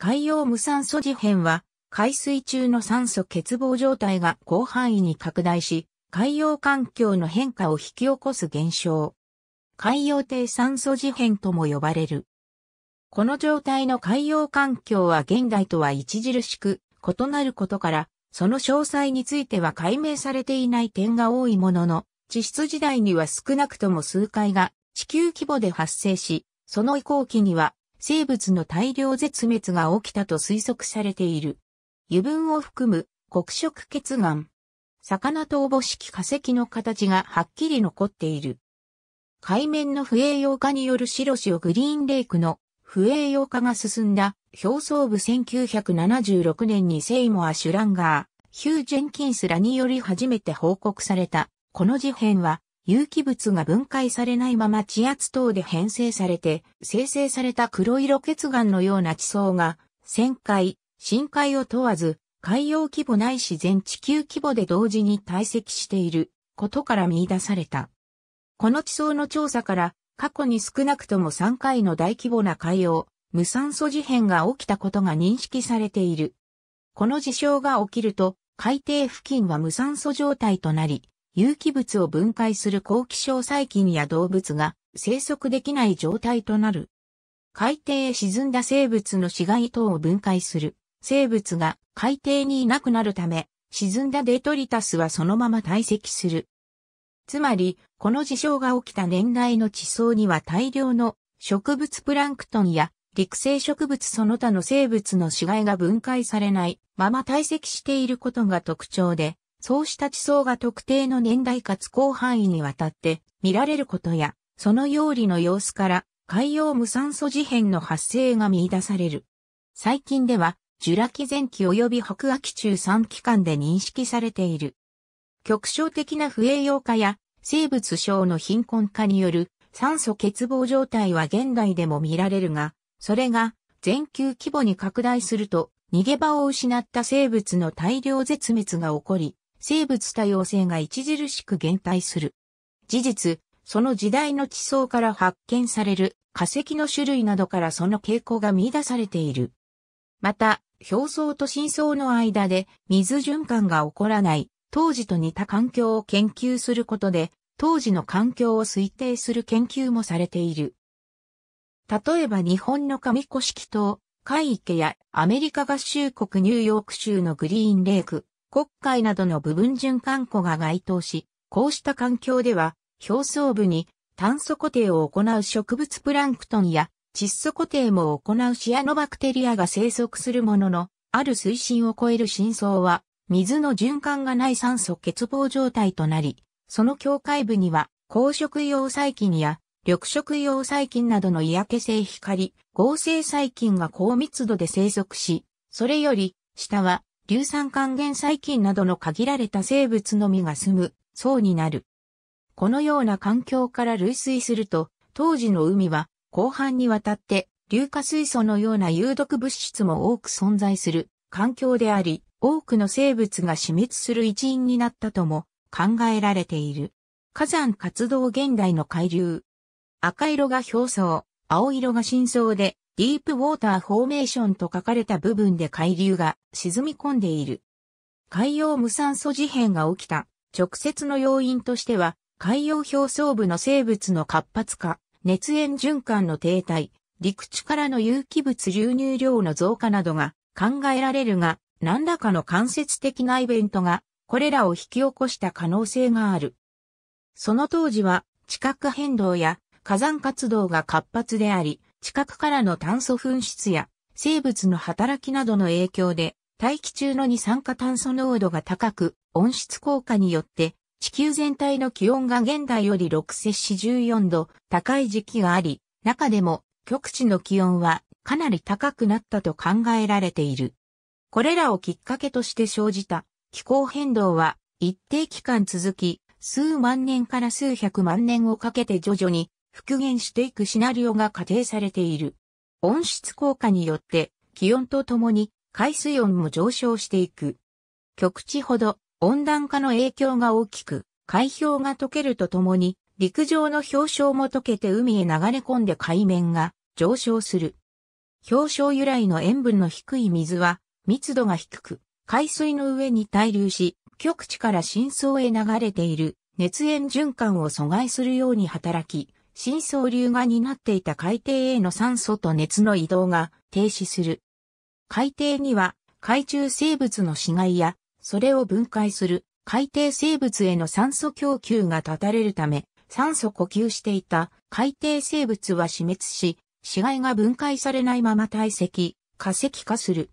海洋無酸素事変は、海水中の酸素欠乏状態が広範囲に拡大し、海洋環境の変化を引き起こす現象。海洋低酸素事変とも呼ばれる。この状態の海洋環境は現代とは著しく異なることから、その詳細については解明されていない点が多いものの、地質時代には少なくとも数回が地球規模で発生し、その移行期には生物の大量絶滅が起きたと推測されている。油分を含む黒色血岩。魚とおぼしき化石の形がはっきり残っている。海面の不栄養化による白潮グリーンレイクの不栄養化が進んだ表層部1976年にセイモア・シュランガー、ヒュー・ジェンキンスらにより初めて報告された。この事変は有機物が分解されないまま地圧等で変成されて、生成された黒色血岩のような地層が、旋回、深海を問わず、海洋規模ないし全地球規模で同時に堆積していることから見出された。この地層の調査から、過去に少なくとも3回の大規模な海洋、無酸素事変が起きたことが認識されている。この事象が起きると、海底付近は無酸素状態となり、有機物を分解する高気象細菌や動物が生息できない状態となる。海底へ沈んだ生物の死骸等を分解する生物が海底にいなくなるため、沈んだデトリタスはそのまま堆積する。つまり、この事象が起きた年代の地層には大量の植物プランクトンや陸生植物その他の生物の死骸が分解されないまま堆積していることが特徴で、そうした地層が特定の年代かつ広範囲にわたって見られることや、その要理の様子から海洋無酸素事変の発生が見出される。最近では、ジュラ紀前期及び白亜紀中3期間で認識されている。局所的な不栄養化や生物症の貧困化による酸素欠乏状態は現代でも見られるが、それが全球規模に拡大すると逃げ場を失った生物の大量絶滅が起こり、生物多様性が著しく減退する。事実、その時代の地層から発見される化石の種類などからその傾向が見出されている。また、表層と深層の間で水循環が起こらない当時と似た環境を研究することで当時の環境を推定する研究もされている。例えば日本の上古式島、海池やアメリカ合衆国ニューヨーク州のグリーンレイク、国会などの部分循環庫が該当し、こうした環境では、表層部に炭素固定を行う植物プランクトンや窒素固定も行うシアノバクテリアが生息するものの、ある水深を超える深層は、水の循環がない酸素欠乏状態となり、その境界部には、公食用細菌や緑色用細菌などの嫌気性光、合成細菌が高密度で生息し、それより下は硫酸還元細菌などの限られた生物のみが住む層になる。このような環境から類推すると、当時の海は広範にわたって硫化水素のような有毒物質も多く存在する環境であり、多くの生物が死滅する一因になったとも考えられている。火山活動現代の海流。赤色が表層、青色が深層で、ディープウォーターフォーメーションと書かれた部分で海流が沈み込んでいる。海洋無酸素事変が起きた直接の要因としては、海洋表層部の生物の活発化、熱塩循環の停滞、陸地からの有機物流入量の増加などが考えられるが、何らかの間接的なイベントが、これらを引き起こした可能性がある。その当時は、地殻変動や火山活動が活発であり、地殻からの炭素噴出や生物の働きなどの影響で大気中の二酸化炭素濃度が高く温室効果によって地球全体の気温が現代より6摂氏14度高い時期があり、中でも極地の気温はかなり高くなったと考えられている。これらをきっかけとして生じた気候変動は一定期間続き、数万年から数百万年をかけて徐々に復元していくシナリオが仮定されている。温室効果によって気温とともに海水温も上昇していく。極地ほど温暖化の影響が大きく、海氷が溶けるとともに陸上の氷床も溶けて海へ流れ込んで海面が上昇する。氷床由来の塩分の低い水は密度が低く、海水の上に滞留し、極地から深層へ流れている熱塩循環を阻害するように働き、深層流が担っていた海底への酸素と熱の移動が停止する。海底には海中生物の死骸や、それを分解する海底生物への酸素供給が断たれるため、酸素呼吸していた海底生物は死滅し、死骸が分解されないまま堆積、化石化する。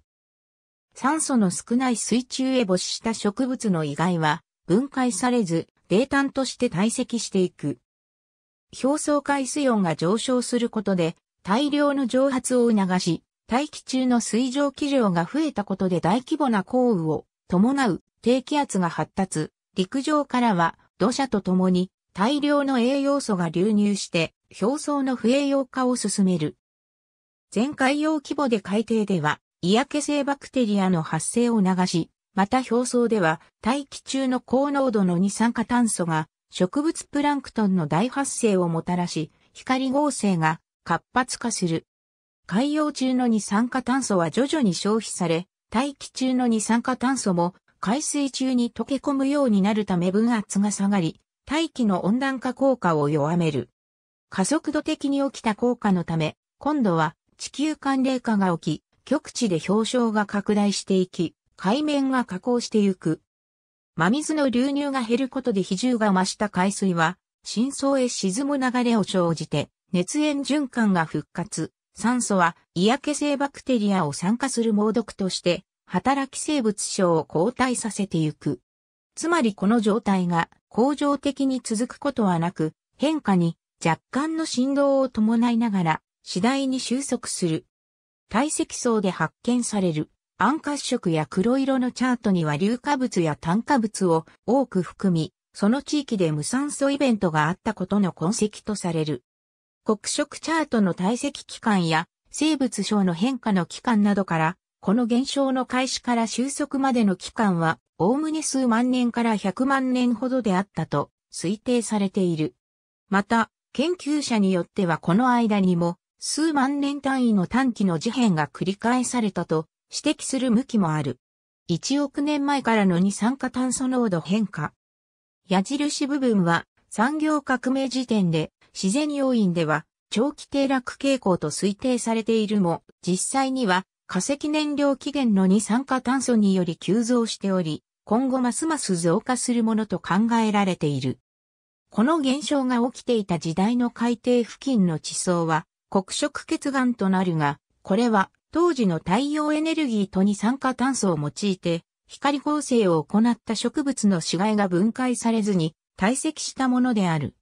酸素の少ない水中へ没した植物の遺骸は分解されず、冷炭として堆積していく。表層海水温が上昇することで、大量の蒸発を促し、大気中の水蒸気量が増えたことで大規模な降雨を伴う低気圧が発達、陸上からは土砂とともに大量の栄養素が流入して表層の不栄養化を進める。全海洋規模で海底では嫌気性バクテリアの発生を促し、また表層では大気中の高濃度の二酸化炭素が植物プランクトンの大発生をもたらし、光合成が活発化する。海洋中の二酸化炭素は徐々に消費され、大気中の二酸化炭素も海水中に溶け込むようになるため分圧が下がり、大気の温暖化効果を弱める。加速度的に起きた効果のため、今度は地球寒冷化が起き、極地で氷床が拡大していき、海面が下降してゆく。真水の流入が減ることで比重が増した海水は、深層へ沈む流れを生じて、熱塩循環が復活。酸素は、嫌気性バクテリアを酸化する猛毒として、働き生物症を後退させてゆく。つまりこの状態が、恒常的に続くことはなく、変化に若干の振動を伴いながら、次第に収束する。堆積層で発見される。暗褐色や黒色のチャートには硫化物や炭化物を多く含み、その地域で無酸素イベントがあったことの痕跡とされる。黒色チャートの堆積期間や生物症の変化の期間などから、この現象の開始から収束までの期間は、おおむね数万年から100万年ほどであったと推定されている。また、研究者によってはこの間にも、数万年単位の短期の事変が繰り返されたと指摘する向きもある。1億年前からの二酸化炭素濃度変化。矢印部分は産業革命時点で自然要因では長期低落傾向と推定されているも、実際には化石燃料起源の二酸化炭素により急増しており、今後ますます増加するものと考えられている。この現象が起きていた時代の海底付近の地層は黒色結岩となるが、これは当時の太陽エネルギーと二酸化炭素を用いて、光合成を行った植物の死骸が分解されずに堆積したものである。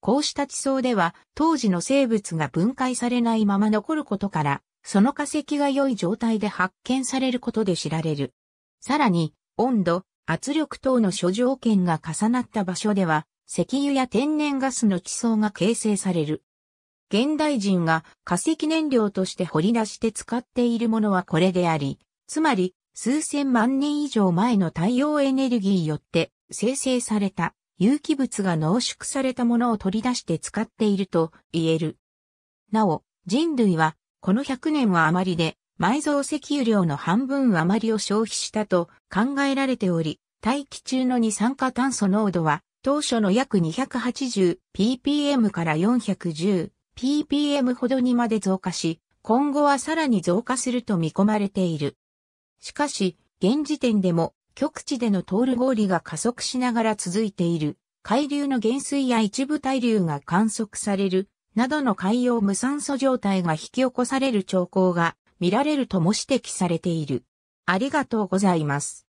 こうした地層では当時の生物が分解されないまま残ることから、その化石が良い状態で発見されることで知られる。さらに、温度、圧力等の諸条件が重なった場所では、石油や天然ガスの地層が形成される。現代人が化石燃料として掘り出して使っているものはこれであり、つまり数千万年以上前の太陽エネルギーによって生成された有機物が濃縮されたものを取り出して使っていると言える。なお、人類はこの100年は余りで埋蔵石油量の半分余りを消費したと考えられており、大気中の二酸化炭素濃度は当初の約 280ppm から4 1 0 ppm ほどにまで増加し、今後はさらに増加すると見込まれている。しかし、現時点でも極地での通る氷が加速しながら続いている、海流の減衰や一部対流が観測される、などの海洋無酸素状態が引き起こされる兆候が見られるとも指摘されている。ありがとうございます。